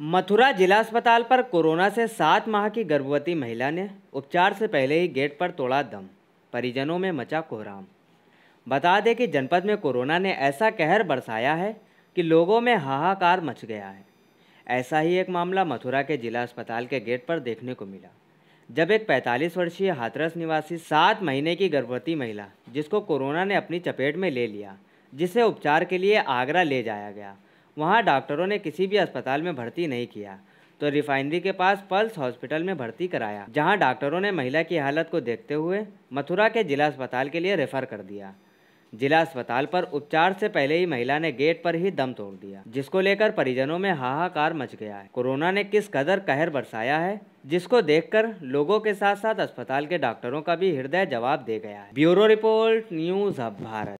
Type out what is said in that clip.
मथुरा जिला अस्पताल पर कोरोना से सात माह की गर्भवती महिला ने उपचार से पहले ही गेट पर तोड़ा दम परिजनों में मचा कोहराम बता दें कि जनपद में कोरोना ने ऐसा कहर बरसाया है कि लोगों में हाहाकार मच गया है ऐसा ही एक मामला मथुरा के जिला अस्पताल के गेट पर देखने को मिला जब एक 45 वर्षीय हाथरस निवासी सात महीने की गर्भवती महिला जिसको कोरोना ने अपनी चपेट में ले लिया जिसे उपचार के लिए आगरा ले जाया गया वहाँ डॉक्टरों ने किसी भी अस्पताल में भर्ती नहीं किया तो रिफाइनरी के पास पल्स हॉस्पिटल में भर्ती कराया जहां डॉक्टरों ने महिला की हालत को देखते हुए मथुरा के जिला अस्पताल के लिए रेफर कर दिया जिला अस्पताल पर उपचार से पहले ही महिला ने गेट पर ही दम तोड़ दिया जिसको लेकर परिजनों में हाहाकार मच गया है कोरोना ने किस कदर कहर बरसाया है जिसको देखकर लोगों के साथ साथ अस्पताल के डॉक्टरों का भी हृदय जवाब दे गया है ब्यूरो रिपोर्ट न्यूज अब भारत